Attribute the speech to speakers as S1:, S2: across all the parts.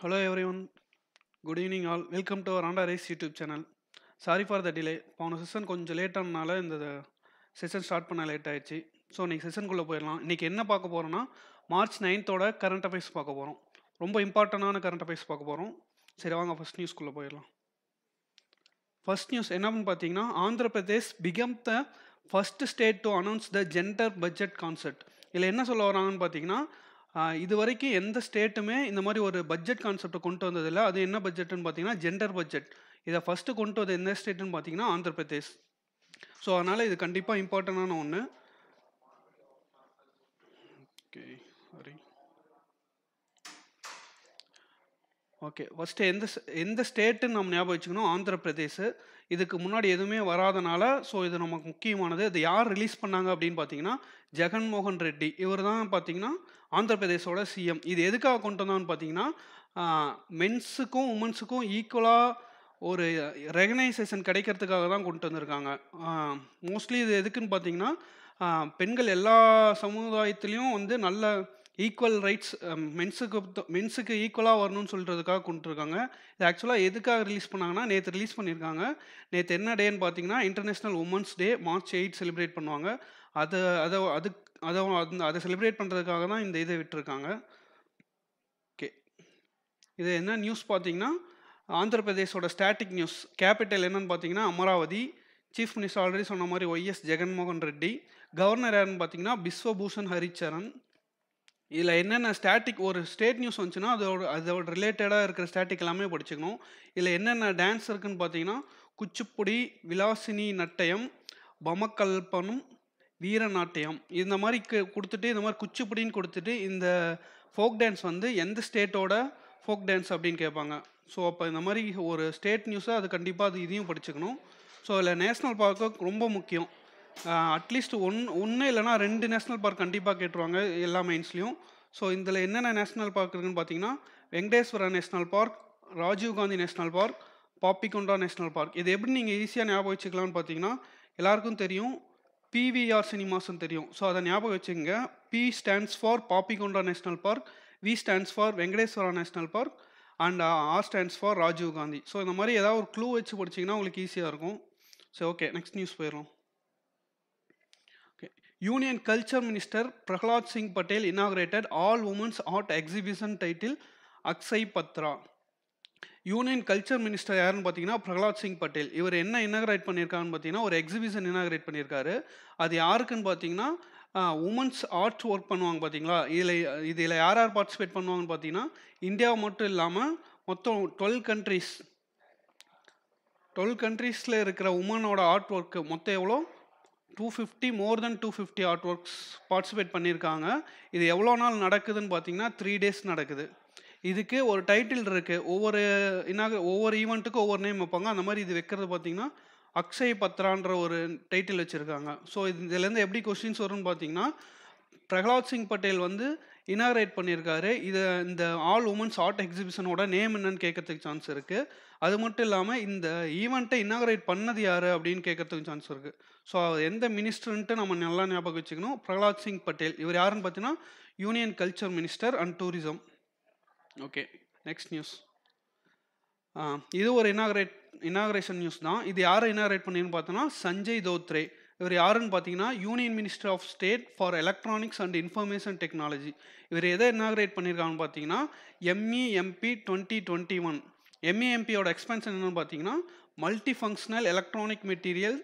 S1: hello everyone good evening all welcome to our ஆண்டா rise YouTube channel sorry for the delay போன session கொஞ்சம் late இந்த session start பண்ண late ஆயிடுச்சு so இன்னைக்கு செஷனுக்குள்ளே போயிடலாம் இன்றைக்கி என்ன பார்க்க போகிறோன்னா மார்ச் நைன்த்தோட கரண்ட் அஃபேர்ஸ் பார்க்க போகிறோம் ரொம்ப இம்பார்ட்டண்டான கரண்ட் அஃபேர்ஸ் பார்க்க போகிறோம் சரி வாங்க ஃபஸ்ட் நியூஸ்க்குள்ளே போயிடலாம் ஃபஸ்ட் நியூஸ் என்னன்னு பார்த்தீங்கன்னா Andhra Pradesh become the first state to announce the gender budget concept இதில் என்ன சொல்ல வராங்கன்னு பார்த்தீங்கன்னா இது வரைக்கும் எந்த ஸ்டேட்டுமே இந்த மாதிரி ஒரு பட்ஜெட் கான்செப்டை கொண்டு வந்ததில்லை அது என்ன பட்ஜெட்னு பார்த்தீங்கன்னா ஜெண்டர் பட்ஜெட் இதை ஃபஸ்ட்டு கொண்டு வந்த எந்த ஸ்டேட்டுன்னு பார்த்தீங்கன்னா ஆந்திர பிரதேஷ் ஸோ அதனால் இது கண்டிப்பாக இம்பார்ட்டண்டான ஒன்று ஓகே ஓகே ஃபஸ்ட்டு எந்த எந்த ஸ்டேட்டுன்னு நம்ம ஞாபகம் வச்சுக்கணும் ஆந்திர பிரதேஷ் இதுக்கு முன்னாடி எதுவுமே வராதனால ஸோ இது நமக்கு முக்கியமானது இது யார் ரிலீஸ் பண்ணாங்க அப்படின்னு பார்த்தீங்கன்னா ஜெகன்மோகன் ரெட்டி இவர் தான் பார்த்தீங்கன்னா ஆந்திர பிரதேசோட சிஎம் இது எதுக்காக கொண்டு வந்தான்னு பார்த்தீங்கன்னா மென்ஸுக்கும் உமன்ஸுக்கும் ஈக்குவலாக ஒரு ரெகனைசேஷன் கிடைக்கிறதுக்காக தான் கொண்டு வந்திருக்காங்க மோஸ்ட்லி இது எதுக்குன்னு பார்த்தீங்கன்னா பெண்கள் எல்லா சமுதாயத்துலேயும் வந்து நல்ல ஈக்குவல் ரைட்ஸ் மென்ஸுக்கு மென்ஸுக்கு ஈக்குவலாக வரணும்னு சொல்கிறதுக்காக கொண்டுருக்காங்க இது ஆக்சுவலாக எதுக்காக ரிலீஸ் பண்ணாங்கன்னா நேற்று ரிலீஸ் பண்ணியிருக்காங்க நேற்று என்ன டேன்னு பார்த்தீங்கன்னா international women's day March eight celebrate பண்ணுவாங்க அதை அதை அது அதை அந்த அதை செலிப்ரேட் பண்ணுறதுக்காக தான் இந்த இதை விட்டுருக்காங்க ஓகே இது என்ன நியூஸ் பார்த்தீங்கன்னா ஆந்திர பிரதேஷோட ஸ்டாட்டிக் நியூஸ் கேபிட்டல் என்னன்னு பார்த்தீங்கன்னா அமராவதி சீஃப் மினிஸ்டர் ஆல்ரெடி சொன்ன மாதிரி ஒய்எஸ் ஜெகன்மோகன் ரெட்டி கவர்னர் யாருன்னு பார்த்தீங்கன்னா பிஸ்வபூஷன் ஹரிச்சரன் இதில் என்னென்ன ஸ்டாட்டிக் ஒரு ஸ்டேட் நியூஸ் வந்துச்சுன்னா அதோட அதோட ரிலேட்டடாக இருக்கிற ஸ்டாட்டிக் எல்லாமே படிச்சுக்கணும் இதில் என்னென்ன டான்ஸ் இருக்குதுன்னு பார்த்தீங்கன்னா குச்சிப்புடி விலாசினி நட்டயம் பமக்கல்பனும் வீரநாட்டியம் இந்த மாதிரி கொடுத்துட்டு இந்த மாதிரி குச்சிப்புடின்னு கொடுத்துட்டு இந்த ஃபோக் டான்ஸ் வந்து எந்த ஸ்டேட்டோட ஃபோக் டான்ஸ் அப்படின்னு கேட்பாங்க ஸோ அப்போ இந்த மாதிரி ஒரு ஸ்டேட் நியூஸை அது கண்டிப்பாக அது இதையும் படிச்சுக்கணும் ஸோ அதில் நேஷ்னல் பார்க்கு ரொம்ப முக்கியம் அட்லீஸ்ட் ஒன் ஒன்று இல்லைனா ரெண்டு நேஷ்னல் பார்க் கண்டிப்பாக கேட்டுருவாங்க எல்லா மெயின்ஸ்லேயும் ஸோ இதில் என்னென்ன நேஷ்னல் பார்க் இருக்குதுன்னு பார்த்தீங்கன்னா Venkateswara national park Rajiv Gandhi national park பாப்பிகொண்டா national park இது எப்படி நீங்கள் ஈஸியாக ஞாபகம் வச்சுக்கலாம்னு பார்த்தீங்கன்னா எல்லாருக்கும் தெரியும் பிவிஆர் சினிமாஸ்ன்னு தெரியும் ஸோ அதை ஞாபகம் வச்சுக்கோங்க P stands for Papikonda national park V stands for Venkateswara national park and R stands for Rajiv Gandhi so இந்த மாதிரி ஏதாவது ஒரு க்ளூ வச்சு படிச்சிங்கன்னா உங்களுக்கு ஈஸியாக இருக்கும் ஸோ ஓகே நெக்ஸ்ட் நியூஸ் போயிடும் union culture minister Prahlad Singh Patel inaugurated all women's art exhibition title Akshay Patra union culture minister யாருன்னு பார்த்தீங்கன்னா பிரகலாத் சிங் பட்டேல் இவர் என்ன இனாகரேட் பண்ணியிருக்காருன்னு பார்த்தீங்கன்னா ஒரு எக்ஸிபிஷன் இனாகரேட் பண்ணியிருக்காரு அது யாருக்குன்னு பார்த்தீங்கன்னா உமன்ஸ் ஆர்ட்ஸ் ஒர்க் பண்ணுவாங்க பார்த்தீங்களா இதில் இதில் யார் யார் பார்ட்டிசிபேட் பண்ணுவாங்கன்னு பார்த்தீங்கன்னா இந்தியா மட்டும் இல்லாமல் மொத்தம் டுவெல் கண்ட்ரீஸ் டுவெல் கண்ட்ரீஸில் இருக்கிற உமனோட ஆர்ட் ஒர்க்கு மொத்தம் எவ்வளோ two fifty more then two fifty art works participate பண்ணியிருக்காங்க இது எவ்வளோ நாள் நடக்குதுன்னு பார்த்தீங்கன்னா த்ரீ டேஸ் நடக்குது இதுக்கு ஒரு டைட்டில் இருக்குது ஒவ்வொரு என்ன ஒவ்வொரு ஈவெண்ட்டுக்கும் ஒவ்வொரு நேம் வைப்பாங்க அந்த மாதிரி இது வைக்கிறது பார்த்தீங்கன்னா அக்ஷய் பத்ரான்ற ஒரு டைட்டில் வச்சுருக்காங்க ஸோ இதுலேருந்து எப்படி கொஸ்டின்ஸ் வரும்னு பார்த்தீங்கன்னா பிரகலாத் சிங் பட்டேல் வந்து இனாகரேட் பண்ணியிருக்காரு இதை இந்த ஆல் உமன்ஸ் ஆர்ட் எக்ஸிபிஷனோட நேம் என்னன்னு கேட்கறதுக்கு சான்ஸ் இருக்குது அது மட்டும் இல்லாமல் இந்த ஈவெண்ட்டை இன்னாகரேட் பண்ணது யார் அப்படின்னு கேட்கறதுக்கு சான்ஸ் இருக்குது ஸோ எந்த மினிஸ்டர்ன்ட்டு நம்ம நல்லா ஞாபகம் வச்சுக்கணும் பிரகலாத் சிங் பட்டேல் இவர் யாருன்னு பார்த்தீங்கன்னா union culture minister and tourism okay next news இது ஒரு இனாகரேட் இனாகரேஷன் நியூஸ் தான் இது யாரை இனாகரேட் பண்ணின்னு பார்த்தோன்னா சஞ்சய் தோத்ரே இவர் யாருன்னு பார்த்தீங்கன்னா union minister of state for electronics and information technology இவர் எதை இனாகரேட் பண்ணியிருக்காங்கன்னு பார்த்தீங்கன்னா எம்இஎம்பி டுவெண்ட்டி டுவெண்ட்டி ஒன் எம்ஏஎம்பியோட எக்ஸ்பென்ஷன் என்னென்னு பார்த்தீங்கன்னா multi functional electronic material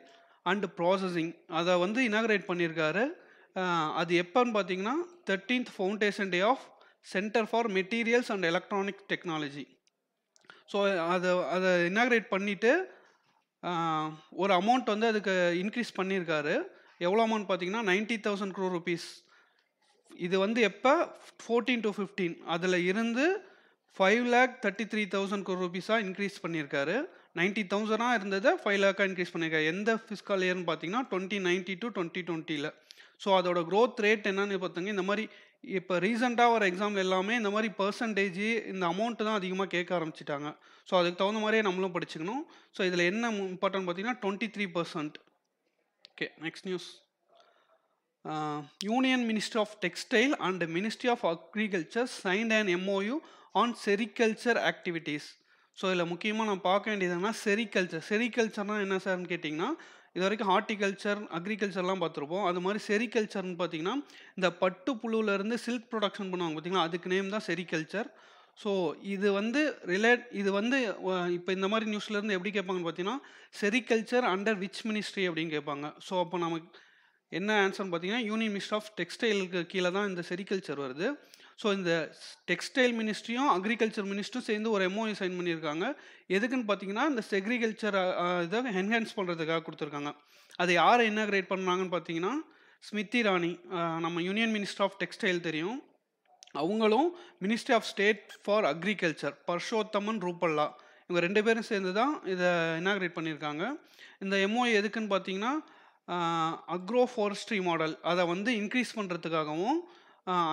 S1: and processing அதை வந்து இனாகரேட் பண்ணியிருக்காரு அது எப்போன்னு பார்த்தீங்கன்னா thirteenth foundation day of centre for materials and electronic technology so அதை அதை இனாகரேட் பண்ணிவிட்டு ஒரு அமௌண்ட் வந்து அதுக்கு இன்க்ரீஸ் பண்ணியிருக்காரு எவ்வளோ அமௌண்ட் பார்த்தீங்கன்னா நைன்டி தௌசண்ட் க்ரோ ருபீஸ் இது வந்து எப்போ ஃபோர்டீன் டு ஃபிஃப்டீன் அதில் இருந்து five lakh thirty three thousand crore ருபீஸாக இன்க்ரீஸ் பண்ணியிருக்காரு நைன்ட்டி தௌசண்டாக இருந்ததை ஃபைவ் லேக்காக இன்க்ரீஸ் பண்ணியிருக்காரு எந்த ஃபிஸ்கல் இயர்னு பார்த்தீங்கன்னா டுவெண்ட்டி நைன்ட்டி டு டுவெண்ட்டி டுவெண்ட்டியில் ஸோ அதோட க்ரோத் ரேட் என்னன்னு பார்த்தீங்க இந்த மாதிரி இப்போ ரீசெண்டாக வர எக்ஸாம் எல்லாமே இந்த மாதிரி பர்சன்டேஜ் இந்த அமௌண்ட்டு தான் அதிகமாக கேட்க ஆரம்பிச்சிட்டாங்க ஸோ அதுக்கு தகுந்த மாதிரியே நம்மளும் படிச்சுக்கணும் ஸோ இதில் என்ன இம்பார்ட்டன் பார்த்தீங்கன்னா twenty three percent okay next news union ministry of textile and ministry of agriculture signed and MOU on sericulture activities so இதில் முக்கியமாக நான் பார்க்க வேண்டியது என்னன்னா செரிகல்ச்சர் செரிகல்ச்சர்னால் என்ன சார்னு கேட்டிங்கன்னா இது வரைக்கும் ஹார்டிகல்ச்சர் அக்ரிகல்ச்சர்லாம் பார்த்துருப்போம் அது மாதிரி செரிகல்ச்சர்னு பார்த்தீங்கன்னா இந்த பட்டு புழுவிலேருந்து சில்க் ப்ரொடக்ஷன் பண்ணுவாங்க பார்த்தீங்கன்னா அதுக்கு நேம் தான் செரிகல்ச்சர் ஸோ இது வந்து ரிலேட் இது வந்து இப்போ இந்த மாதிரி நியூஸ்லேருந்து எப்படி கேட்பாங்கன்னு பார்த்தீங்கன்னா செரிகல்ச்சர் அண்டர் விச் மினிஸ்ட்ரி அப்படின்னு கேட்பாங்க ஸோ அப்போ நமக்கு என்ன ஆன்சர்னு பார்த்தீங்கன்னா யூனியன் மினிஸ்ட்ரி ஆஃப் டெக்ஸ்டைலுக்கு கீழே தான் இந்த செரிகல்ச்சர் வருது ஸோ இந்த டெக்ஸ்டைல் மினிஸ்ட்ரியும் அக்ரிகல்ச்சர் மினிஸ்ட்ரும் சேர்ந்து ஒரு எம்ஓஐ சைன் பண்ணியிருக்காங்க எதுக்குன்னு பார்த்தீங்கன்னா இந்த செக்ரிகல்ச்சர் இதை என்ஹான்ஸ் பண்ணுறதுக்காக கொடுத்துருக்காங்க அதை யார் என்ன கிரேட் பண்ணாங்கன்னு பார்த்தீங்கன்னா ஸ்மித்தி ராணி நம்ம யூனியன் மினிஸ்டர் ஆஃப் டெக்ஸ்டைல் தெரியும் அவங்களும் ministry of state for agriculture Parshottaman Rupala இவங்க ரெண்டு பேரும் சேர்ந்து தான் இதை இனாக்ரேட் பண்ணியிருக்காங்க இந்த எம்ஓ எதுக்குன்னு பார்த்தீங்கன்னா அக்ரோ ஃபாரஸ்ட்ரி மாடல் அதை வந்து இன்க்ரீஸ் பண்ணுறதுக்காகவும்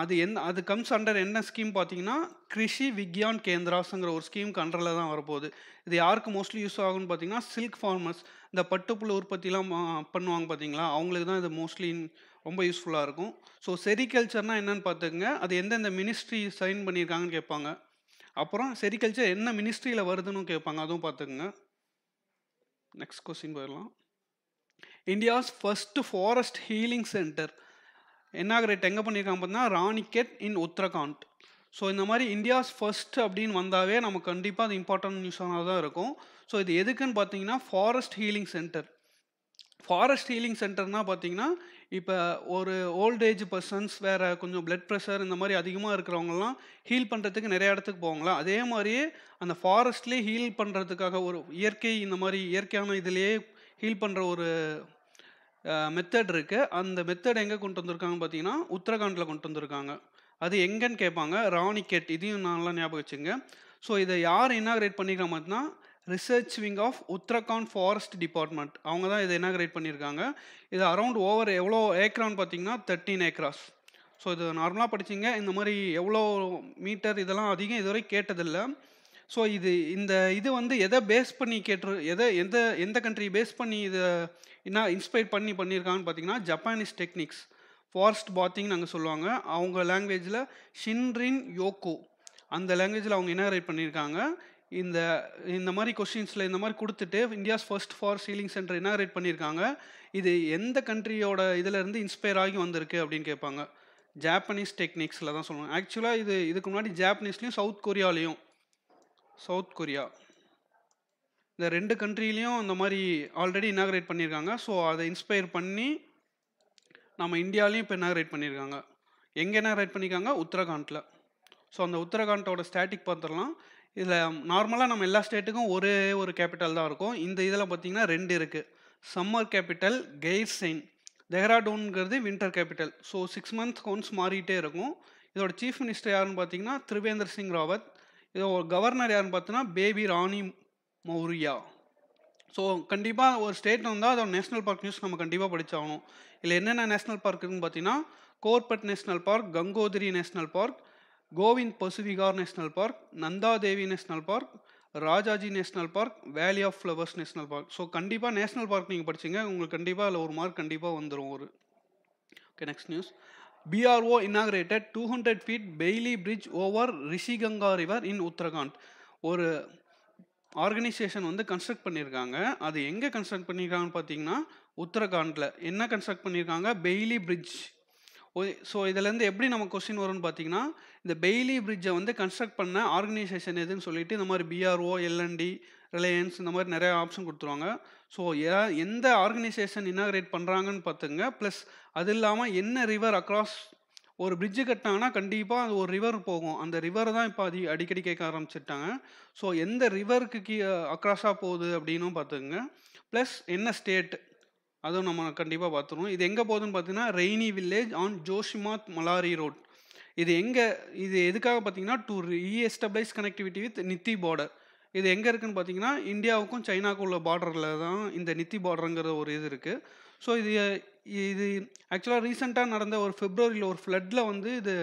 S1: அது என்ன அது கம்ஸ் அண்டர் என்ன ஸ்கீம் பார்த்தீங்கன்னா கிருஷி விக்யான் கேந்திராஸுங்கிற ஒரு ஸ்கீம் கண்ட்ரில் தான் வரப்போகுது இது யாருக்கு மோஸ்ட்லி யூஸ் ஆகும்னு பார்த்தீங்கன்னா சில்க் ஃபார்மர்ஸ் இந்த பட்டுப்புழு உற்பத்திலாம் பண்ணுவாங்க பார்த்தீங்களா அவங்களுக்கு தான் இது மோஸ்ட்லி ரொம்ப யூஸ்ஃபுல்லாக இருக்கும் ஸோ செரிகல்ச்சர்னால் என்னென்னு பார்த்துக்கங்க அது எந்தெந்த மினிஸ்ட்ரி சைன் பண்ணியிருக்காங்கன்னு கேட்பாங்க அப்புறம் செரிகல்ச்சர் என்ன மினிஸ்ட்ரியில் வருதுன்னு கேட்பாங்க அதுவும் பார்த்துக்குங்க நெக்ஸ்ட் கொஸ்டின் போயிடலாம் India's first forest healing centre inaugurate எங்கே பண்ணியிருக்காங்க பார்த்தீங்கன்னா ராணிகெட் இன் உத்தரகாண்ட் ஸோ இந்த மாதிரி இந்தியாஸ் ஃபர்ஸ்ட் அப்படின்னு வந்தாவே நம்ம கண்டிப்பாக அது இம்பார்ட்டன்ட் நியூஸாக தான் இருக்கும் ஸோ இது எதுக்குன்னு பார்த்தீங்கன்னா forest healing centre forest healing சென்டர்னால் பார்த்தீங்கன்னா இப்போ ஒரு ஓல்டேஜ் பர்சன்ஸ் வேறு கொஞ்சம் பிளட் ப்ரெஷர் இந்த மாதிரி அதிகமாக இருக்கிறவங்கலாம் ஹீல் பண்ணுறதுக்கு நிறைய இடத்துக்கு போவாங்களா அதே மாதிரியே அந்த ஃபாரஸ்ட்லேயே ஹீல் பண்ணுறதுக்காக ஒரு இயற்கை இந்த மாதிரி இயற்கையான இதுலேயே ஹீல் பண்ணுற ஒரு மெத்தட் இருக்குது அந்த மெத்தட் எங்கே கொண்டு வந்திருக்காங்க பார்த்தீங்கன்னா உத்தரகாண்டில் கொண்டு வந்திருக்காங்க அது எங்கன்னு கேட்பாங்க ராணி கேட் இதையும் நல்லா ஞாபகம் வச்சுங்க ஸோ இதை யார் இனாகிரேட் பண்ணியிருக்காங்க பார்த்தீங்கன்னா research wing of Uttarakhand forest department அவங்க தான் இதை இனாகிரேட் பண்ணியிருக்காங்க இது அரௌண்ட் ஓவர் எவ்வளோ ஏக்கரான்னு பார்த்தீங்கன்னா தேர்ட்டின் ஏக்கராஸ் ஸோ இது நார்மலாக படிச்சிங்க இந்த மாதிரி எவ்வளோ மீட்டர் இதெல்லாம் அதிகம் இதுவரை கேட்டதில்லை ஸோ இது இந்த இது வந்து எதை பேஸ் பண்ணி கேட்டு எதை எந்த எந்த கண்ட்ரி பேஸ் பண்ணி இதை என்ன இன்ஸ்பைர் பண்ணி பண்ணியிருக்காங்கன்னு பார்த்தீங்கன்னா ஜப்பானீஸ் டெக்னிக்ஸ் ஃபாரஸ்ட் பாத்திங் நாங்கள் சொல்லுவாங்க அவங்க லாங்குவேஜில் ஷின்ரின் யோகோ அந்த லாங்குவேஜில் அவங்க என்ன ரைட் பண்ணியிருக்காங்க இந்த இந்த மாதிரி கொஷின்ஸில் இந்த மாதிரி கொடுத்துட்டு India's first for ceiling centre என்ன ரைட் பண்ணியிருக்காங்க இது எந்த கண்ட்ரியோட இதிலேருந்து இன்ஸ்பயர் ஆகி வந்திருக்கு அப்படின்னு கேட்பாங்க ஜாப்பனீஸ் டெக்னிக்ஸில் தான் சொல்லுவாங்க ஆக்சுவலாக இது இதுக்கு முன்னாடி ஜாப்பனீஸ்லேயும் சவுத் கொரியாலேயும் சவுத் கொரியா இந்த ரெண்டு கண்ட்ரிலையும் இந்த மாதிரி ஆல்ரெடி இன்னாகரேட் பண்ணியிருக்காங்க ஸோ அதை இன்ஸ்பயர் பண்ணி நம்ம இந்தியாவிலையும் இப்போ இனாகரேட் பண்ணியிருக்காங்க எங்கே இனாகரேட் பண்ணியிருக்காங்க உத்தரகாண்டில் ஸோ அந்த உத்தரகாண்டோட ஸ்டாட்டிக் பார்த்துடலாம் இதில் நார்மலாக நம்ம எல்லா ஸ்டேட்டுக்கும் ஒரே ஒரு கேபிட்டல் தான் இருக்கும் இந்த இதில் பார்த்திங்கன்னா ரெண்டு இருக்குது சம்மர் கேபிட்டல் செயின் டெஹ்ராடூன்கிறது winter capital so six months once மாறிட்டே இருக்கும் இதோட சீஃப் மினிஸ்டர் யாருன்னு பார்த்தீங்கன்னா திரிவேந்திர சிங் ராவத் இது ஒரு கவர்னர் யாருன்னு பார்த்தோன்னா பேபி ராணி மௌரியா ஸோ கண்டிப்பாக ஒரு ஸ்டேட் வந்தால் அதோட நேஷ்னல் பார்க் நியூஸ் நம்ம கண்டிப்பாக படித்தாகணும் இல்லை என்னென்ன நேஷ்னல் பார்க் இருக்குன்னு பார்த்தீங்கன்னா கோர்பட் national park Gangotri national park Kovind பசுவிகார் national park Nanda Devi national park Rajaji national park வேலி of flowers national park so கண்டிப்பாக நேஷ்னல் பார்க் நீங்கள் படிச்சிங்க உங்களுக்கு கண்டிப்பாக அதில் ஒரு மார்க் கண்டிப்பாக வந்துடும் ஒரு okay next news BRO BRO two hundred feet Bailey bridge over Rishiganga river in Uttarakhand ஒரு ஆர்கனைசேஷன் வந்து கன்ஸ்ட்ரக்ட் பண்ணியிருக்காங்க அது எங்கே கன்ஸ்ட்ரக்ட் பண்ணியிருக்காங்கன்னு பார்த்தீங்கன்னா உத்தரகாண்டில் என்ன கன்ஸ்ட்ரக்ட் பண்ணியிருக்காங்க பெய்லி பிரிட்ஜ் ஸோ இதுலேருந்து எப்படி நம்ம கொஸ்டின் வரும்னு பார்த்தீங்கன்னா இந்த பெய்லி பிரிட்ஜை வந்து கன்ஸ்ட்ரக்ட் பண்ண ஆர்கனைசேஷன் எதுன்னு சொல்லிட்டு இந்த மாதிரி பிஆர்ஓ எல்என்டி ரிலையன்ஸ் இந்த மாதிரி நிறையா ஆப்ஷன் கொடுத்துருவாங்க ஸோ எந்த ஆர்கனைசேஷன் இன்னாகிரேட் பண்ணுறாங்கன்னு பார்த்துங்க ப்ளஸ் அது இல்லாமல் என்ன ரிவர் அக்ராஸ் ஒரு பிரிட்ஜு கட்டினாங்கன்னா கண்டிப்பாக அது ஒரு ரிவர் போகும் அந்த ரிவர் தான் இப்போ அதி அடிக்கடி கேட்க ஆரம்பிச்சிட்டாங்க ஸோ எந்த ரிவருக்கு கீ அக்ராஸாக போகுது அப்படின்னும் பார்த்துக்குங்க ப்ளஸ் என்ன ஸ்டேட் அதுவும் நம்ம கண்டிப்பாக பார்த்துருவோம் இது எங்கே போகுதுன்னு பார்த்தீங்கன்னா Raini village on Joshimath Malari road இது எங்கே இது எதுக்காக பார்த்தீங்கன்னா to reestablish connectivity with Niti border இது எங்கே இருக்குதுன்னு பார்த்தீங்கன்னா இந்தியாவுக்கும் சைனாவுக்கும் உள்ள பார்டரில் தான் இந்த நித்தி பார்டருங்கிற ஒரு இது இருக்குது ஸோ இது இது ஆக்சுவலாக ரீசெண்டாக நடந்த ஒரு ஃபெப்ரவரியில் ஒரு ஃப்ளட்டில் வந்து இது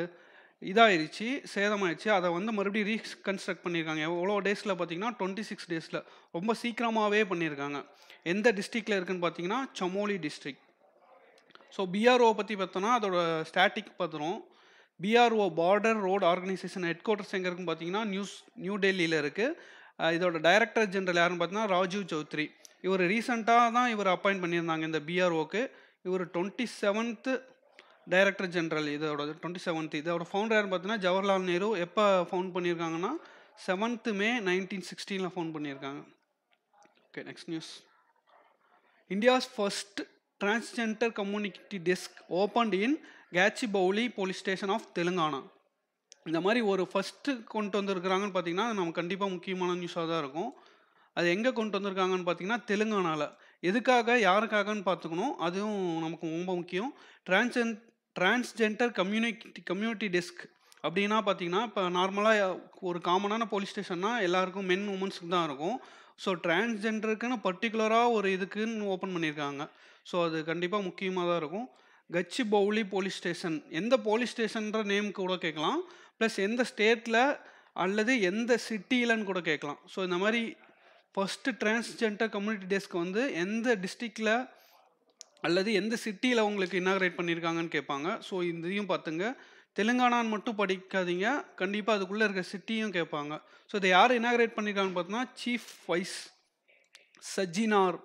S1: இதாகிடுச்சு சேதமாயிடுச்சு அதை வந்து மறுபடியும் ரீகன்ஸ்ட்ரக்ட் பண்ணியிருக்காங்க எவ்வளோ டேஸில் பார்த்தீங்கன்னா டுவெண்ட்டி சிக்ஸ் டேஸில் ரொம்ப சீக்கிரமாகவே பண்ணியிருக்காங்க எந்த டிஸ்ட்ரிக்டில் இருக்குதுன்னு பார்த்தீங்கன்னா சமோலி டிஸ்ட்ரிக்ட் ஸோ பிஆர்ஓ பற்றி பார்த்தோன்னா அதோட ஸ்டாட்டிக் பார்த்துரும் BRO border road organisation headquarters எங்கே இருக்குன்னு பார்த்தீங்கன்னா நியூஸ் நியூ டெல்லியில் இருக்குது இதோட டைரக்டர் ஜென்ரல் யாருன்னு பார்த்தீங்கன்னா ராஜீவ் சௌத்ரி இவர் ரீசெண்டாக தான் இவர் அப்பாயிண்ட் பண்ணியிருந்தாங்க இந்த பிஆர்ஓக்கு இவர் டுவெண்ட்டி செவன்த்து டைரக்டர் ஜென்ரல் இதோட டுவெண்ட்டி செவன்த் இதோட ஃபவுண்டர் யாருன்னு பார்த்தீங்கன்னா ஜவஹர்லால் நேரு எப்போ ஃபவுண்ட் பண்ணியிருக்காங்கன்னா செவன்த்து மே நைன்டீன் சிக்ஸ்டீனில் ஃபவுண்ட் பண்ணியிருக்காங்க okay next news India's first transgender community desk opened in Bowli police station of Telangana இந்த மாதிரி ஒரு ஃபஸ்ட்டு கொண்டு வந்திருக்கிறாங்கன்னு பார்த்தீங்கன்னா அது நம்ம கண்டிப்பாக முக்கியமான நியூஸாக தான் இருக்கும் அது எங்கே கொண்டு வந்திருக்காங்கன்னு பார்த்தீங்கன்னா தெலுங்கானாவில் எதுக்காக யாருக்காகன்னு பார்த்துக்கணும் அதுவும் நமக்கு ரொம்ப முக்கியம் டிரான்ஸ்ஜென் டிரான்ஸ்ஜெண்டர் கம்யூனிட்டி கம்யூனிட்டி டெஸ்க் அப்படின்னா பார்த்தீங்கன்னா இப்போ நார்மலாக ஒரு காமனான போலீஸ் ஸ்டேஷன்னா எல்லாருக்கும் மென் உமன்ஸுக்கு தான் இருக்கும் ஸோ டிரான்ஸ்ஜெண்டருக்குன்னு பர்டிகுலராக ஒரு இதுக்குன்னு ஓப்பன் பண்ணியிருக்காங்க ஸோ அது கண்டிப்பாக முக்கியமாக தான் இருக்கும் கச்சிபௌலி போலீஸ் ஸ்டேஷன் எந்த போலீஸ் ஸ்டேஷன்ற நேம் கூட கேட்கலாம் ப்ளஸ் எந்த ஸ்டேட்டில் அல்லது எந்த சிட்டியிலன்னு கூட கேட்கலாம் ஸோ இந்த மாதிரி ஃபஸ்ட்டு டிரான்ஸ்ஜெண்டர் கம்யூனிட்டி டேஸ்க்கு வந்து எந்த டிஸ்ட்ரிக்டில் அல்லது எந்த சிட்டியில் உங்களுக்கு இனாகரேட் பண்ணியிருக்காங்கன்னு கேட்பாங்க ஸோ இதையும் பார்த்துங்க தெலுங்கானான்னு மட்டும் படிக்காதீங்க கண்டிப்பாக அதுக்குள்ளே இருக்கிற சிட்டியும் கேட்பாங்க ஸோ இதை யார் இனாகரேட் பண்ணியிருக்காங்கன்னு பார்த்தோன்னா சீஃப் வைஸ் சஜினார்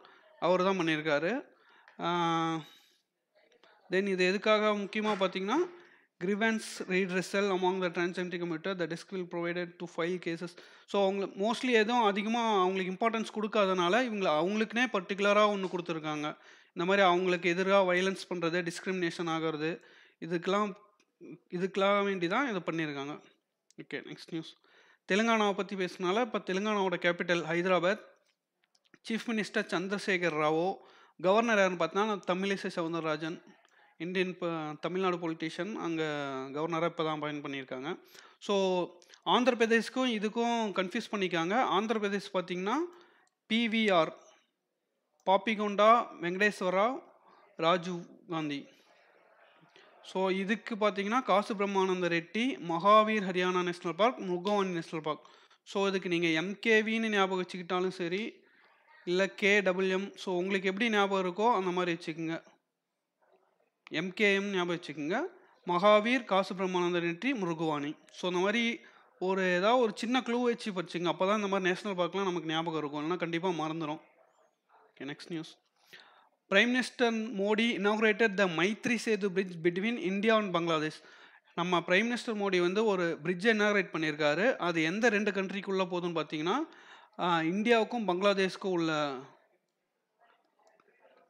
S1: அவர் தான் பண்ணியிருக்காரு தென் இது எதுக்காக முக்கியமாக பார்த்தீங்கன்னா grievance redressal among the transgender community the desk will provided to five cases so அவங்களுக்கு மோஸ்ட்லி எதுவும் அதிகமாக அவங்களுக்கு இம்பார்ட்டன்ஸ் கொடுக்காதனால இவங்க அவங்களுக்குனே பர்டிகுலராக ஒன்று கொடுத்துருக்காங்க இந்த மாதிரி அவங்களுக்கு எதிராக வைலன்ஸ் பண்ணுறது டிஸ்கிரிமினேஷன் ஆகிறது இதுக்கெலாம் இதுக்கெலாம் வேண்டி தான் இதை பண்ணியிருக்காங்க ஓகே நெக்ஸ்ட் நியூஸ் தெலுங்கானாவை பற்றி பேசினால இப்போ தெலுங்கானாவோட capital Hyderabad chief minister Chandrashekar Rao governor யாருன்னு பார்த்தீங்கன்னா தமிழிசை சவுந்தரராஜன் இந்தியன் தமிழ்நாடு பொலிட்டீஷியன் அங்கே கவர்னராக இப்போ தான் பயன் பண்ணியிருக்காங்க ஸோ ஆந்திர பிரதேஷ்க்கும் இதுக்கும் கன்ஃபியூஸ் பண்ணிக்காங்க ஆந்திர பிரதேஷ் பார்த்திங்கன்னா பிவிஆர் பாப்பிகொண்டா வெங்கடேஸ்வரா ராஜீவ் காந்தி ஸோ இதுக்கு பார்த்தீங்கன்னா Kasu Brahmananda Reddy Mahavir Haryana national park Mrugavani national park so இதுக்கு நீங்கள் எம்கேவின்னு ஞாபகம் வச்சுக்கிட்டாலும் சரி இல்லை கேடபிள்யூஎம் ஸோ உங்களுக்கு எப்படி ஞாபகம் இருக்கோ அந்த மாதிரி வச்சுக்கோங்க எம்கேஎம் ஞாபகம் வச்சுக்கோங்க மகாவீர் காசு பிரம்மானந்தர் நெற்றி முருகுவாணி ஸோ இந்த மாதிரி ஒரு ஏதாவது ஒரு சின்ன க்ளூ வச்சு படிச்சுங்க அப்போ தான் இந்த மாதிரி நேஷனல் பார்க்லாம் நமக்கு ஞாபகம் இருக்கும் இல்லைன்னா கண்டிப்பாக மறந்துடும் okay next news prime minister Modi inaugurated the Maitri Setu bridge between India and Bangladesh நம்ம பிரைம் மினிஸ்டர் மோடி வந்து ஒரு பிரிட்ஜை இனாகுரேட் பண்ணியிருக்காரு அது எந்த ரெண்டு கண்ட்ரிக்குள்ளே போதுன்னு பார்த்தீங்கன்னா இந்தியாவுக்கும் பங்களாதேஷ்க்கும் உள்ள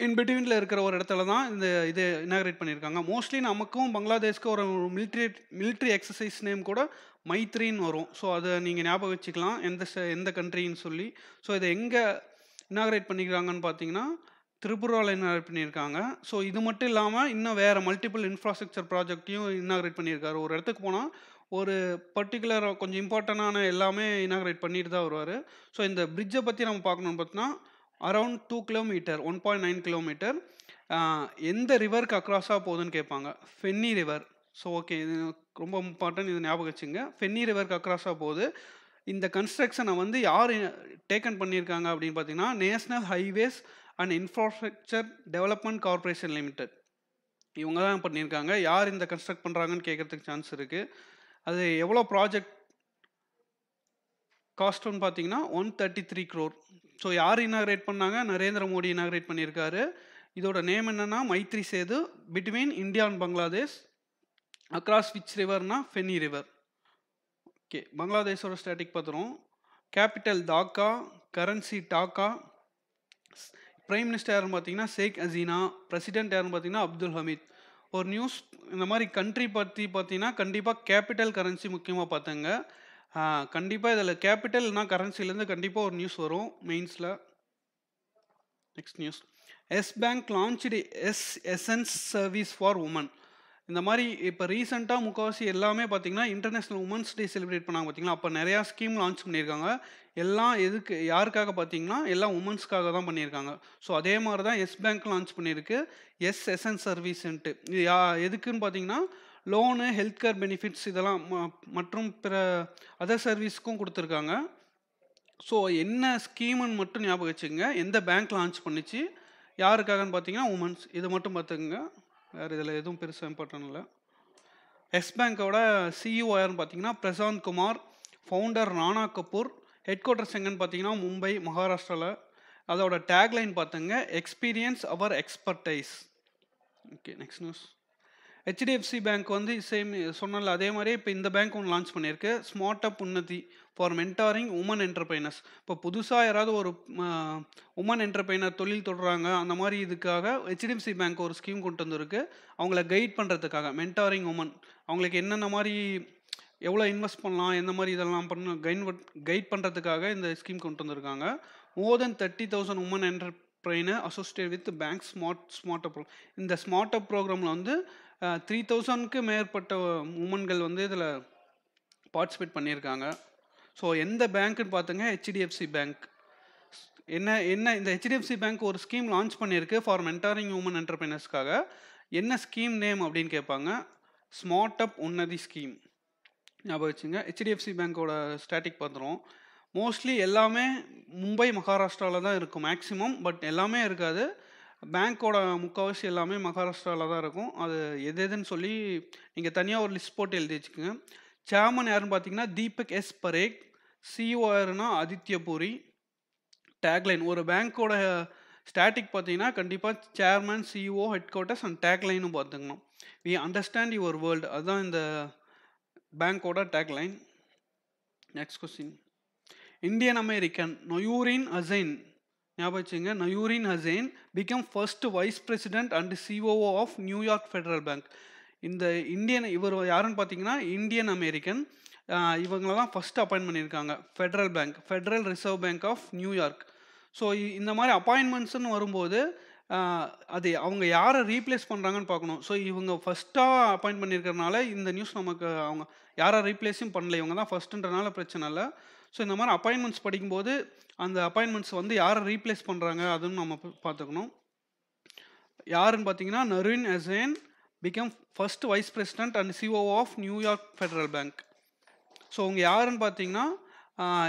S1: இன் பிட்வீனில் இருக்கிற ஒரு இடத்துல தான் இந்த இது இனாகரேட் பண்ணியிருக்காங்க மோஸ்ட்லி நமக்கும் பங்களாதேஷ்க்கு ஒரு மிலிட்ரி மிலிட்ரி எக்ஸசைஸ் நேம் கூட மைத்ரின்னு வரும் ஸோ அதை நீங்கள் ஞாபகம் வச்சுக்கலாம் எந்த எந்த கண்ட்ரின்னு சொல்லி ஸோ இதை எங்கே இனாகரேட் பண்ணிக்கிறாங்கன்னு பார்த்தீங்கன்னா திரிபுராவில் இன்னாகரேட் பண்ணியிருக்காங்க ஸோ இது மட்டும் இல்லாமல் இன்னும் வேறு மல்டிபிள் இன்ஃப்ராஸ்ட்ரக்சர் ப்ராஜெக்டையும் இன்னாகரேட் பண்ணியிருக்காரு ஒரு இடத்துக்கு போனால் ஒரு பர்டிகுலர் கொஞ்சம் இம்பார்ட்டண்டான எல்லாமே இனாகரேட் பண்ணிட்டு தான் வருவார் ஸோ இந்த பிரிட்ஜை பற்றி நம்ம பார்க்கணும்னு பார்த்தோன்னா around two kilometre one point nine kilometre எந்த ரிவருக்கு அக்ராஸாக போகுதுன்னு கேட்பாங்க ஃபென்னி ரிவர் ஸோ ஓகே இது ரொம்ப இம்பார்ட்டன்ட் இது ஞாபகம் வச்சுங்க ஃபென்னி ரிவருக்கு அக்ராஸாக போகுது இந்த கன்ஸ்ட்ரக்ஷனை வந்து யார் டேக்கன் பண்ணியிருக்காங்க அப்படின்னு பார்த்தீங்கன்னா national highways and infrastructure development corporation limited இவங்க தான் பண்ணியிருக்காங்க யார் இந்த கன்ஸ்ட்ரக்ட் பண்ணுறாங்கன்னு கேட்குறதுக்கு சான்ஸ் இருக்குது அது எவ்வளோ ப்ராஜெக்ட் காஸ்ட்டுன்னு பார்த்தீங்கன்னா one thirty three crore so யார் இனாகிரேட் பண்ணாங்க நரேந்திர மோடி இனாகிரேட் பண்ணியிருக்காரு இதோட நேம் என்னென்னா Maitri Setu between India and Bangladesh across which ரிவர்னா ஃபெனி ரிவர் ஓகே பங்களாதேஷோட ஸ்டாட்டிக் பார்த்துரும் capital Dhaka currency Taka prime minister யாருன்னு பார்த்தீங்கன்னா ஷேக் ஹசீனா பிரசிடென்ட் யாருன்னு பார்த்தீங்கன்னா அப்துல் ஹமீத் ஒரு நியூஸ் இந்த மாதிரி கண்ட்ரி பற்றி பார்த்தீங்கன்னா கண்டிப்பாக கேபிட்டல் கரன்சி முக்கியமாக பார்த்துங்க கண்டிப்பாக இதில் கேபிட்டல்னா கரன்சிலேருந்து கண்டிப்பாக ஒரு நியூஸ் வரும் மெயின்ஸில் next news Yes bank launch Yes essence service for women இந்த மாதிரி இப்போ ரீசெண்டாக முக்கால்வாசி எல்லாமே பார்த்தீங்கன்னா இன்டர்நேஷ்னல் உமன்ஸ் டே செலிப்ரேட் பண்ணாங்க பார்த்தீங்களா அப்போ நிறையா ஸ்கீம் லான்ச் பண்ணியிருக்காங்க எல்லாம் எதுக்கு யாருக்காக பார்த்தீங்கன்னா எல்லாம் உமன்ஸ்க்காக தான் பண்ணியிருக்காங்க ஸோ அதே மாதிரி தான் எஸ் பேங்க் லான்ச் பண்ணியிருக்கு எஸ் எஸ்என் சர்வீஸ்ன்ட்டு இது யா எதுக்குன்னு பார்த்தீங்கன்னா லோனு ஹெல்த் கேர் பெனிஃபிட்ஸ் இதெல்லாம் மற்றும் பிற அதர் சர்வீஸ்க்கும் கொடுத்துருக்காங்க ஸோ என்ன ஸ்கீமுன்னு மட்டும் ஞாபகம் வச்சுக்கோங்க எந்த பேங்க் லான்ச் பண்ணிச்சு யாருக்காகன்னு பார்த்தீங்கன்னா உமன்ஸ் இது மட்டும் பார்த்துக்கோங்க வேறு இதில் எதுவும் பெருசாக இம்பார்ட்டன் இல்லை எஸ் பேங்க்கோட சிஇஓஆர்னு பார்த்தீங்கன்னா Prashant Kumar founder Rana Kapoor headquarters எங்கன்னு பார்த்தீங்கன்னா மும்பை மகாராஷ்டிராவில் அதோட டேக்லைன் பார்த்துங்க எக்ஸ்பீரியன்ஸ் அவர் expertise okay next news HDFC bank வந்து சேம் சொன்னல அதே மாதிரியே இப்போ இந்த பேங்க் ஒன்று லான்ச் பண்ணியிருக்கு smart up Unnati for mentoring women entrepreneurs இப்போ புதுசாக யாராவது ஒரு உமன் என்டர்பிரைனர் தொழில் தொடர்றாங்க அந்த மாதிரி இதுக்காக ஹெச்டிஎஃப்சி பேங்க் ஒரு ஸ்கீம் கொண்டு வந்திருக்கு அவங்கள கைட் பண்ணுறதுக்காக மென்டாரிங் உமன் அவங்களுக்கு என்னென்ன மாதிரி எவ்வளோ இன்வெஸ்ட் பண்ணலாம் எந்த மாதிரி இதெல்லாம் பண்ண கைட் கைட் பண்ணுறதுக்காக இந்த ஸ்கீம் கொண்டு வந்திருக்காங்க more then thirty thousand women என்டர் ப்ரெயினை associate with bank smart smart up இந்த ஸ்மார்ட் அப் ப்ரோக்ராமில் வந்து த்ரீ தௌசண்ட்க்கு மேற்பட்ட உமன்கள் வந்து இதில் பார்ட்டிசிபேட் பண்ணியிருக்காங்க ஸோ எந்த பேங்க்குன்னு பார்த்துங்க ஹெச்டிஎஃப்சி பேங்க் என்ன என்ன இந்த ஹெச்டிஎஃப்சி பேங்க் ஒரு ஸ்கீம் லான்ச் பண்ணியிருக்கு ஃபார் மென்டாரிங் உமன் என்டர்பிரினர்ஸ்க்காக என்ன ஸ்கீம் நேம் அப்படின்னு கேட்பாங்க ஸ்மார்ட் அப் உன்னதி ஸ்கீம் ஞாபகம் வச்சுங்க ஹெச்டிஎஃப்சி பேங்க்கோட ஸ்டாட்டிக் பார்த்துருவோம் மோஸ்ட்லி எல்லாமே மும்பை மகாராஷ்டிராவில் தான் இருக்கும் மேக்ஸிமம் பட் எல்லாமே இருக்காது பேங்க்கோட முக்கால்வாசி எல்லாமே மகாராஷ்டிராவில் தான் இருக்கும் அது எது எதுன்னு சொல்லி நீங்கள் தனியாக ஒரு லிஸ்ட் போட்டு எழுதி வச்சுக்கோங்க சேர்மன் யாருன்னு பார்த்தீங்கன்னா தீபக் எஸ் பரேக் சிஓஆர்னா பூரி டேக்லைன் ஒரு பேங்க்கோட ஸ்டாட்டிக் பார்த்தீங்கன்னா கண்டிப்பாக chairman CEO headquarters and டேக்லைனும் பார்த்துக்கணும் வி அண்டர்ஸ்டாண்ட் யுவர் வேர்ல்டு அதுதான் இந்த பேங்க்கோட tagline next question Indian American Naureen Hassan ஞாபகம் Naureen Hassan become first vice president and COO of New York federal bank இந்த இந்தியன் இவர் யாருன்னு பார்த்தீங்கன்னா இந்தியன் அமெரிக்கன் இவங்கள தான் ஃபஸ்ட்டு அப்பாயின் பண்ணியிருக்காங்க federal bank federal reserve bank of New York so இந்த மாதிரி அப்பாயின்மெண்ட்ஸ்னு வரும்போது அது அவங்க யாரை ரீப்ளேஸ் பண்ணுறாங்கன்னு பார்க்கணும் ஸோ இவங்க ஃபஸ்ட்டாக அப்பாயின்ட் பண்ணியிருக்கிறனால இந்த நியூஸ் நமக்கு அவங்க யாரை ரீப்ளேஸும் பண்ணல இவங்க தான் ஃபஸ்ட்டுன்றனால பிரச்சனை இல்லை ஸோ இந்த மாதிரி அப்பாயின்மெண்ட்ஸ் படிக்கும்போது அந்த அப்பாயின்மெண்ட்ஸ் வந்து யாரை ரீப்ளேஸ் பண்ணுறாங்க அதுன்னு நம்ம பார்த்துக்கணும் யாருன்னு பார்த்தீங்கன்னா Naureen Hassan become first vice president and COO of New York federal bank so அவங்க யாருன்னு பார்த்தீங்கன்னா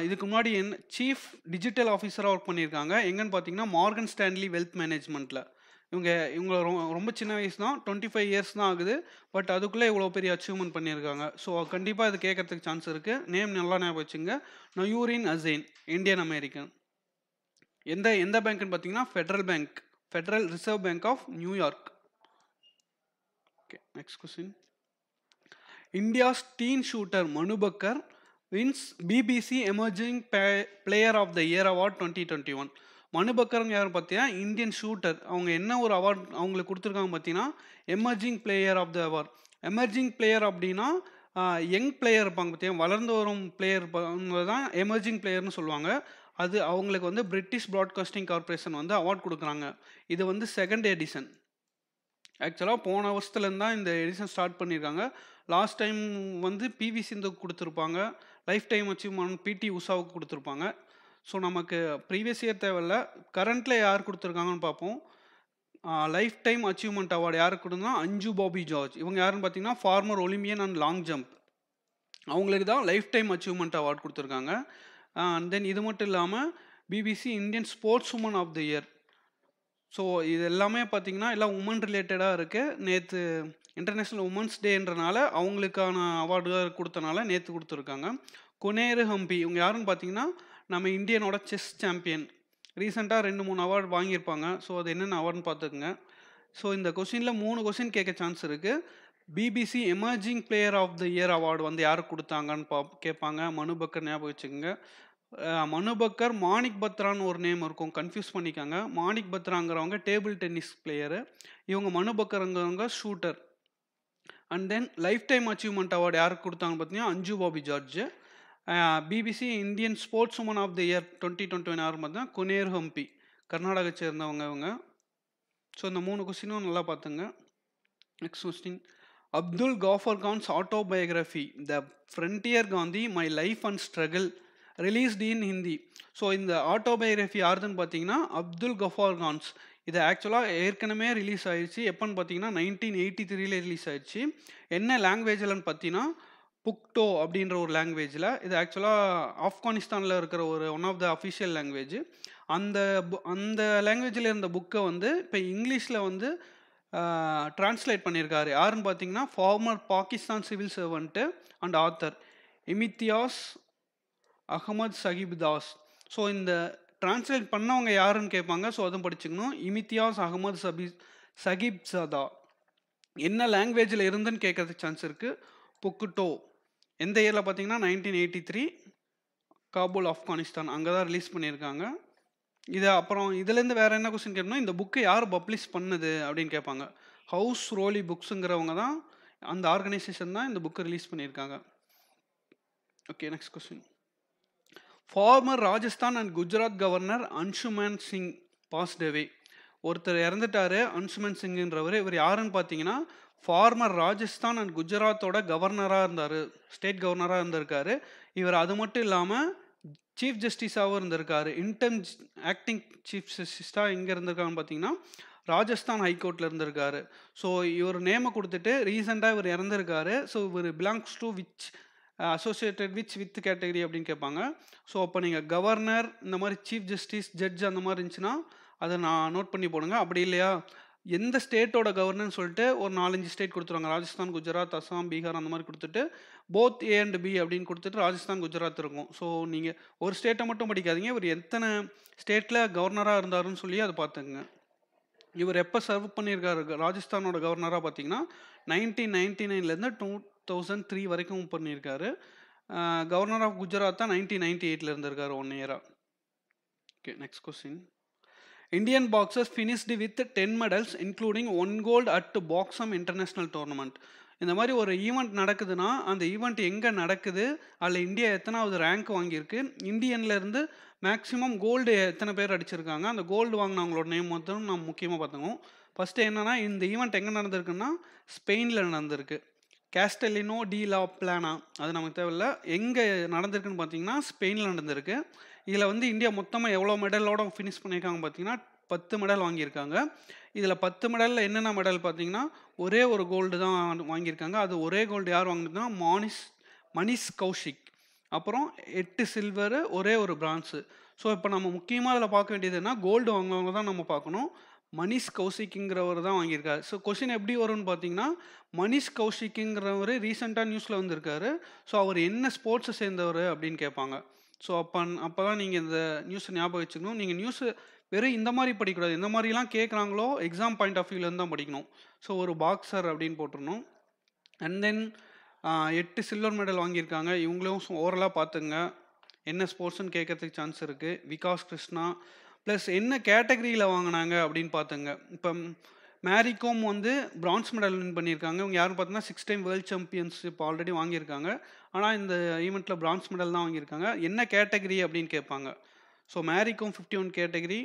S1: இதுக்கு முன்னாடி என் சீஃப் டிஜிட்டல் ஆஃபீஸராக ஒர்க் பண்ணியிருக்காங்க எங்கன்னு பார்த்தீங்கன்னா மார்கன் ஸ்டான்லி வெல்த் மேனேஜ்மெண்ட்டில் இவங்க இவங்க ரொம்ப சின்ன வயசு தான் டுவெண்ட்டி ஃபைவ் இயர்ஸ் தான் ஆகுது பட் அதுக்குள்ளே இவ்வளோ பெரிய அச்சீவ்மெண்ட் பண்ணியிருக்காங்க ஸோ கண்டிப்பாக இது கேட்கறதுக்கு சான்ஸ் இருக்குது நேம் நல்லா ஞாபகம் வச்சுங்க நயூரின் அசைன் இந்தியன் அமெரிக்கன் எந்த எந்த பேங்க்குன்னு பார்த்தீங்கன்னா federal bank federal reserve bank of New York okay next question India's teen shooter Manu Bhaker wins BBC emerging player of the year award twenty twenty one மனுபக்கரன் யார் பார்த்தீங்கன்னா இந்தியன் ஷூட்டர் அவங்க என்ன ஒரு அவார்ட் அவங்களுக்கு கொடுத்துருக்காங்க பார்த்தீங்கன்னா emerging player of the award emerging player அப்படின்னா யங் பிளேயர் இருப்பாங்க பார்த்தீங்கன்னா வளர்ந்து வரும் பிளேயர் தான் எமர்ஜிங் பிளேயர்னு சொல்லுவாங்க அது அவங்களுக்கு வந்து பிரிட்டிஷ் ப்ராட்காஸ்டிங் கார்பரேஷன் வந்து அவார்ட் கொடுக்குறாங்க இது வந்து செகண்ட் எடிஷன் ஆக்சுவலாக போன வருஷத்துலேருந்து தான் இந்த எடிஷன் ஸ்டார்ட் பண்ணியிருக்காங்க லாஸ்ட் டைம் வந்து பிவி சிந்துக்கு கொடுத்துருப்பாங்க லைஃப் டைம் அச்சீவ்மெண்ட் பிடி உஷாவுக்கு கொடுத்துருப்பாங்க ஸோ நமக்கு ப்ரீவியஸ் இயர் தேவையில்ல கரண்ட்டில் யார் கொடுத்துருக்காங்கன்னு பார்ப்போம் லைஃப் டைம் அச்சீவ்மெண்ட் அவார்டு யார் கொடுத்தா அஞ்சு பாபி ஜார்ஜ் இவங்க யாருன்னு பார்த்தீங்கன்னா former olympian and long jump அவங்களுக்கு தான் லைஃப் டைம் அச்சீவ்மெண்ட் அவார்டு கொடுத்துருக்காங்க அண்ட் தென் இது மட்டும் இல்லாமல் BBC Indian sportswoman of the year so இது எல்லாமே பார்த்தீங்கன்னா எல்லாம் உமன் ரிலேட்டடாக இருக்குது நேற்று இன்டர்நேஷ்னல் உமன்ஸ் டேன்றனால அவங்களுக்கான அவார்டு கொடுத்தனால நேற்று கொடுத்துருக்காங்க கொனேரு ஹம்பி இவங்க யாருன்னு பார்த்தீங்கன்னா நம்ம இந்தியனோட செஸ் சாம்பியன் ரீசெண்டாக ரெண்டு மூணு அவார்டு வாங்கியிருப்பாங்க ஸோ அது என்னென்ன அவார்டுன்னு பார்த்துக்குங்க ஸோ இந்த கொஷினில் மூணு கொஷின் கேட்க சான்ஸ் இருக்குது BBC emerging player of the year award வந்து யாருக்கு கொடுத்தாங்கன்னு பா கேட்பாங்க மனு பக்கர் ஞாபகம் வச்சுக்கோங்க மனு பக்கர் மாணிக் பத்ரான்னு ஒரு நேம் இருக்கும் கன்ஃபியூஸ் பண்ணிக்காங்க மாணிக் பத்ராங்கிறவங்க டேபிள் டென்னிஸ் பிளேயரு இவங்க மனு பக்கருங்கிறவங்க shooter and then lifetime achievement award யாருக்கு கொடுத்தாங்கன்னு பார்த்தீங்கன்னா Anju Bobby George BBC Indian sportswoman of the year twenty twenty one ஆறு தான் குனேர் ஹம்பி கர்நாடகா சேர்ந்தவங்க இவங்க ஸோ இந்த மூணு கொஸ்டினும் நல்லா பார்த்துங்க next question Abdul Ghaffar Khan's autobiography the frontier Gandhi my life and struggle released in Hindi so இந்த ஆட்டோபயோகிராஃபி யாருதுன்னு பார்த்தீங்கன்னா அப்துல் கஃபார் கான்ஸ் இது ஆக்சுவலாக ஏற்கனவே ரிலீஸ் ஆயிடுச்சு எப்போன்னு பார்த்தீங்கன்னா நைன்டீன் எயிட்டி த்ரீல ரிலீஸ் ஆயிடுச்சு என்ன லாங்குவேஜில்னு பார்த்தீங்கன்னா புக்டோ அப்படின்ற ஒரு லாங்குவேஜில் இது ஆக்சுவலாக ஆப்கானிஸ்தானில் இருக்கிற ஒரு one of the official language அந்த அந்த லாங்குவேஜில் இருந்த புக்கை வந்து இப்போ இங்கிலீஷில் வந்து ட்ரான்ஸ்லேட் பண்ணியிருக்காரு யாருன்னு பார்த்தீங்கன்னா former Pakistan civil servant and author Imtiaz Ahmed Sahib Das so இந்த ட்ரான்ஸ்லேட் பண்ணவங்க யாருன்னு கேட்பாங்க ஸோ அதுவும் படிச்சுக்கணும் இமித்தியாஸ் அகமது சபி சஹிப் சதா என்ன லாங்குவேஜில் இருந்துன்னு கேட்கறதுக்கு சான்ஸ் இருக்குது புக்குட்டோ எந்த இயரில் பார்த்தீங்கன்னா nineteen eighty three Kabul Afghanistan அங்கே தான் ரிலீஸ் பண்ணியிருக்காங்க இது அப்புறம் இதுலேருந்து வேறு என்ன கொஸ்டின் கேட்போம்னா இந்த புக்கு யார் பப்ளிஷ் பண்ணுது அப்படின்னு கேட்பாங்க ஹவுஸ் ரோலி புக்ஸுங்கிறவங்க தான் அந்த ஆர்கனைசேஷன் தான் இந்த புக்கை ரிலீஸ் பண்ணியிருக்காங்க okay next question former Rajasthan and Gujarat governor Anshuman Singh passed away ஒருத்தர் இறந்துட்டாரு அன்சுமன் சிங்குன்றவர் இவர் யாருன்னு பார்த்தீங்கன்னா ஃபார்மர் ராஜஸ்தான் அண்ட் குஜராத்தோட கவர்னராக இருந்தார் ஸ்டேட் கவர்னராக இருந்திருக்காரு இவர் அது மட்டும் இல்லாமல் சீஃப் ஜஸ்டிஸாகவும் இருந்திருக்காரு இன்டர்ம் ஆக்டிங் சீஃப் ஜஸ்டிஸாக எங்கே இருந்திருக்காங்கன்னு பார்த்தீங்கன்னா ராஜஸ்தான் ஹைகோர்ட்டில் இருந்திருக்காரு ஸோ இவர் நேமை கொடுத்துட்டு ரீசெண்டாக இவர் இறந்துருக்காரு ஸோ இவர் belongs to which associated which with category அப்படின்னு கேட்பாங்க ஸோ அப்போ நீங்கள் கவர்னர் இந்த மாதிரி சீஃப் ஜஸ்டிஸ் ஜட்ஜ் அந்த மாதிரி இருந்துச்சுன்னா அதை நான் நோட் பண்ணி போடுங்க அப்படி இல்லையா எந்த ஸ்டேட்டோட கவர்னர்னு சொல்லிட்டு ஒரு நாலஞ்சு ஸ்டேட் கொடுத்துருவாங்க ராஜஸ்தான் குஜராத் அசாம் பீகார் அந்த மாதிரி கொடுத்துட்டு போத் ஏ அண்ட் பி அப்படின்னு கொடுத்துட்டு ராஜஸ்தான் குஜராத் இருக்கும் ஸோ நீங்கள் ஒரு ஸ்டேட்டை மட்டும் படிக்காதீங்க இவர் எத்தனை ஸ்டேட்டில் கவர்னராக இருந்தாருன்னு சொல்லி அதை பார்த்துங்க இவர் எப்போ சர்வ் பண்ணியிருக்காரு ராஜஸ்தானோட கவர்னராக பார்த்தீங்கன்னா நைன்டீன் நைன்டி நைன்லேருந்து டூ தௌசண்ட் த்ரீ வரைக்கும் பண்ணியிருக்காரு கவர்னர் ஆஃப் குஜராத் தான் நைன்டீன் நைன்டி எயிட்டில் இருந்திருக்காரு ஒன் இயராக okay next question Indian boxers finished with 10 medals including one gold at Boxam international tournament இந்த மாதிரி ஒரு ஈவெண்ட் நடக்குதுன்னா அந்த ஈவெண்ட் எங்கே நடக்குது அதில் இந்தியா எத்தனாவது ரேங்க் வாங்கியிருக்கு இந்தியன்லேருந்து மேக்ஸிமம் கோல்டு எத்தனை பேர் அடிச்சிருக்காங்க அந்த கோல்டு வாங்கினவங்களோட நேம் மட்டும் நம்ம முக்கியமாக பார்த்துக்கோம் ஃபஸ்ட்டு என்னென்னா இந்த ஈவெண்ட் எங்கே நடந்திருக்குன்னா ஸ்பெயினில் நடந்திருக்கு கேஸ்டலினோ டி லா பிளானா அது நமக்கு தேவையில்ல எங்கே நடந்திருக்குன்னு பார்த்தீங்கன்னா ஸ்பெயினில் நடந்திருக்கு இதில் வந்து இந்தியா மொத்தமாக எவ்வளோ மெடலோட ஃபினிஷ் பண்ணியிருக்காங்க பார்த்தீங்கன்னா பத்து மெடல் வாங்கியிருக்காங்க இதில் பத்து மெடலில் என்னென்ன மெடல் பார்த்தீங்கன்னா ஒரே ஒரு கோல்டு தான் வாங்கியிருக்காங்க அது ஒரே கோல்டு யார் வாங்கினதுன்னா மானிஷ் மணிஷ் கௌஷிக் அப்புறம் எட்டு சில்வரு ஒரே ஒரு பிரான்ஸு ஸோ இப்போ நம்ம முக்கியமாக அதில் பார்க்க வேண்டியதுன்னா கோல்டு வாங்குவவங்க தான் நம்ம பார்க்கணும் மணிஷ் கௌஷிக்குங்கிறவர் தான் வாங்கியிருக்காரு ஸோ கொஷின் எப்படி வரும்னு பார்த்தீங்கன்னா மணிஷ் கௌஷிக்குங்கிறவர் ரீசெண்டாக நியூஸில் வந்திருக்காரு ஸோ அவர் என்ன ஸ்போர்ட்ஸை சேர்ந்தவர் அப்படின்னு கேட்பாங்க ஸோ அப்போ அப்போ தான் நீங்கள் இந்த நியூஸை ஞாபகம் வச்சுக்கணும் நீங்கள் நியூஸு வெறும் இந்த மாதிரி படிக்கக்கூடாது இந்த மாதிரிலாம் கேட்குறாங்களோ எக்ஸாம் பாயிண்ட் ஆஃப் வியூலேருந்து தான் படிக்கணும் ஸோ ஒரு பாக்ஸர் அப்படின்னு போட்டுருணும் அண்ட் தென் எட்டு சில்வர் மெடல் வாங்கியிருக்காங்க இவங்களும் ஓவரலாக பார்த்துங்க என்ன ஸ்போர்ட்ஸ்ன்னு கேட்கறதுக்கு சான்ஸ் இருக்குது விகாஸ் கிருஷ்ணா ப்ளஸ் என்ன கேட்டகரியில் வாங்கினாங்க அப்படின்னு பார்த்துங்க இப்போ மேரிகோம் வந்து பிரான்ஸ் மெடல் வின் பண்ணியிருக்காங்க இவங்க யாரும் பார்த்தோன்னா six time world championship already வாங்கியிருக்காங்க ஆனால் இந்த ஈவெண்ட்டில் பிரான்ஸ் மெடல் தான் வாங்கியிருக்காங்க என்ன கேட்டகரி அப்படின்னு கேட்பாங்க so Mary Kom fifty one category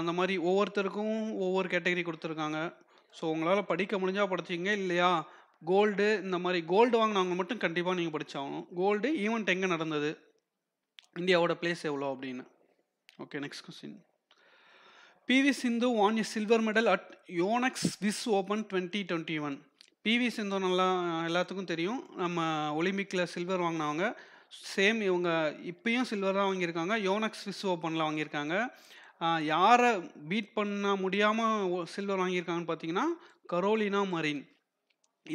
S1: அந்த மாதிரி ஒவ்வொருத்தருக்கும் ஒவ்வொரு கேட்டகரி கொடுத்துருக்காங்க ஸோ உங்களால் படிக்க முடிஞ்சால் படிச்சிங்க இல்லையா கோல்டு இந்த மாதிரி கோல்டு வாங்கினவங்க மட்டும் கண்டிப்பாக நீங்கள் படித்தாகணும் கோல்டு ஈவெண்ட் எங்கே நடந்தது இந்தியாவோட பிளேஸ் எவ்வளோ அப்படின்னு okay next question PV Sindhu won a silver medal at Yonex Swiss open twenty twenty one PV Sindhu நல்லா எல்லாத்துக்கும் தெரியும் நம்ம ஒலிம்பிக்கில் சில்வர் வாங்கினவங்க சேம் இவங்க இப்பயும் சில்வர் தான் வாங்கியிருக்காங்க யோனக்ஸ் விஸ் ஓப்பனில் வாங்கியிருக்காங்க யாரை பீட் பண்ண முடியாமல் சில்வர் வாங்கியிருக்காங்கன்னு பார்த்தீங்கன்னா கரோலினா மரின்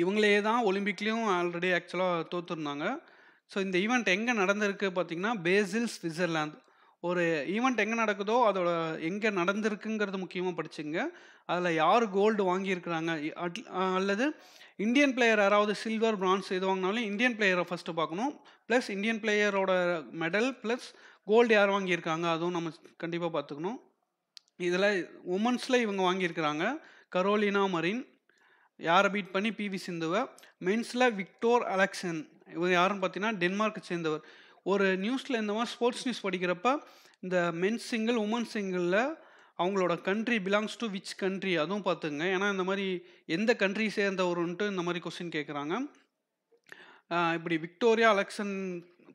S1: இவங்களே தான் ஒலிம்பிக்லேயும் ஆல்ரெடி ஆக்சுவலாக தோற்றுருந்தாங்க ஸோ இந்த ஈவெண்ட் எங்கே நடந்திருக்கு பார்த்தீங்கன்னா பேசில் ஸ்விட்சர்லாந்து ஒரு ஈவெண்ட் எங்கே நடக்குதோ அதோட எங்கே நடந்திருக்குங்கிறது முக்கியமாக படிச்சுங்க அதில் யார் கோல்டு வாங்கியிருக்கிறாங்க அல்லது இந்தியன் பிளேயர் யாராவது சில்வர் பிரான்ஸ் எது வாங்கினாலும் இந்தியன் பிளேயரை ஃபஸ்ட்டு பார்க்கணும் ப்ளஸ் இந்தியன் பிளேயரோட மெடல் ப்ளஸ் கோல்டு யார் வாங்கியிருக்காங்க அதுவும் நம்ம கண்டிப்பாக பார்த்துக்கணும் இதில் உமன்ஸில் இவங்க வாங்கியிருக்கிறாங்க கரோலினா மரின் யாரை பீட் பண்ணி பிவி சிந்துவை மென்ஸில் விக்டோர் அலெக்சன் இவர் யாருன்னு பார்த்தீங்கன்னா டென்மார்க்கை சேர்ந்தவர் ஒரு நியூஸில் இந்த மாதிரி ஸ்போர்ட்ஸ் நியூஸ் படிக்கிறப்ப இந்த மென்ஸ் சிங்கிள் உமன் சிங்கிளில் அவங்களோட country belongs to which country அதுவும் பார்த்துங்க ஏன்னா இந்த மாதிரி எந்த கண்ட்ரி சேர்ந்தவருன்ட்டு இந்த மாதிரி கொஸ்டின் கேட்குறாங்க இப்படி விக்டோரியா அலெக்சன்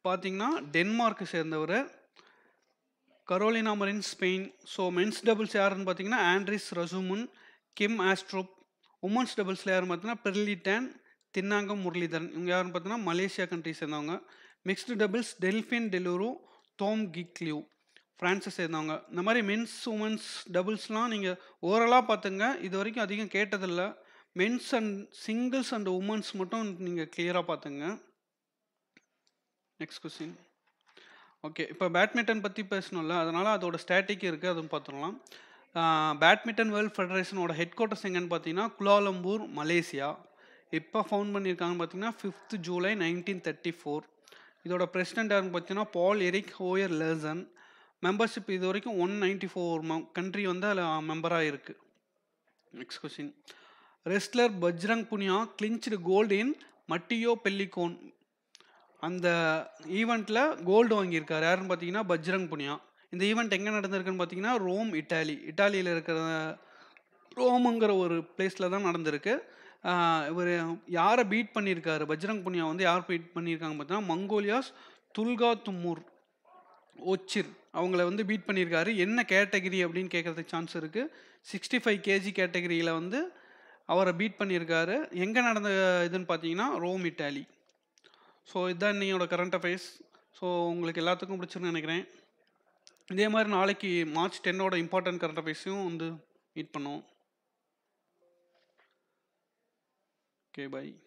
S1: பார்த்தீங்கன்னா டென்மார்க்கு சேர்ந்தவர் Carolina Marin Spain so men's doubles யாருன்னு பார்த்தீங்கன்னா ஆண்ட்ரிஸ் ரசுமுன் கிம் ஆஸ்ட்ரோப் உமன்ஸ் டபுள்ஸில் யாருன்னு பார்த்தீங்கன்னா பெர்லிடான் தின்னாங்கம் முரளிதரன் இவங்க யாருன்னு பார்த்தீங்கன்னா மலேசியா கண்ட்ரி சேர்ந்தவங்க mixed doubles Delphine Delrue Thom Gicquel ஃப்ரான்ஸை சேர்ந்தவங்க இந்த மாதிரி மென்ஸ் உமன்ஸ் டபுள்ஸ்லாம் நீங்கள் ஓவரலாக பார்த்துங்க இது வரைக்கும் அதிகம் கேட்டதில்லை men's and singles and women's மட்டும் நீங்கள் கிளியராக பார்த்துங்க நெக்ஸ்ட் கொஸ்டின் ஓகே இப்போ பேட்மிண்டன் பற்றி பேசணும்ல அதனால் அதோட ஸ்டாட்டிக் இருக்குது அதுவும் பார்த்துடலாம் பேட்மிண்டன் வேர்ல்டு ஃபெடரேஷனோட ஹெட் குவார்ட்டர்ஸ் எங்கன்னு பார்த்தீங்கன்னா குலாலம்பூர் மலேசியா இப்போ ஃபவுண்ட் பண்ணியிருக்காங்கன்னு பார்த்தீங்கன்னா fifth July nineteen thirty four இதோட பிரசிடெண்ட் யாருன்னு பார்த்தீங்கன்னா Paul Erik Hoyer Larsen membership இது வரைக்கும் ஒன் நைன்டி ஃபோர் கண்ட்ரி வந்து அதில் மெம்பராக இருக்குது next question wrestler Bajrang Punia clinched gold in Matteo Pellicone அந்த ஈவெண்ட்டில் கோல்டு வாங்கியிருக்கார் யாருன்னு பார்த்தீங்கன்னா பஜ்ரங் புனியா இந்த ஈவெண்ட் எங்கே நடந்திருக்குன்னு பார்த்தீங்கன்னா ரோம் இட்டாலி இட்டாலியில் இருக்கிற ரோமுங்கிற ஒரு பிளேஸில் தான் நடந்திருக்கு இவர் யாரை பீட் பண்ணியிருக்காரு பஜ்ரங் புனியா வந்து யார் பீட் பண்ணியிருக்காங்க பார்த்தீங்கன்னா மங்கோலியாஸ் துல்கா தும்மூர் ஒச்சிர் அவங்கள வந்து பீட் பண்ணியிருக்காரு என்ன கேட்டகிரி அப்படின்னு கேட்குறதுக்கு சான்ஸ் இருக்குது சிக்ஸ்டி ஃபைவ் கேஜி கேட்டகிரியில் வந்து அவரை பீட் பண்ணியிருக்காரு எங்கே நடந்த இதுன்னு பார்த்தீங்கன்னா ரோம் இட்டாலி ஸோ இதுதான் இன்னையோட கரண்ட் அஃபேர்ஸ் ஸோ உங்களுக்கு எல்லாத்துக்கும் பிடிச்சிருன்னு நினைக்கிறேன் இதே மாதிரி நாளைக்கு மார்ச் டென்னோட இம்பார்ட்டன்ட் கரண்ட் அஃபேர்ஸையும் வந்து மீட் பண்ணுவோம் ओके बाई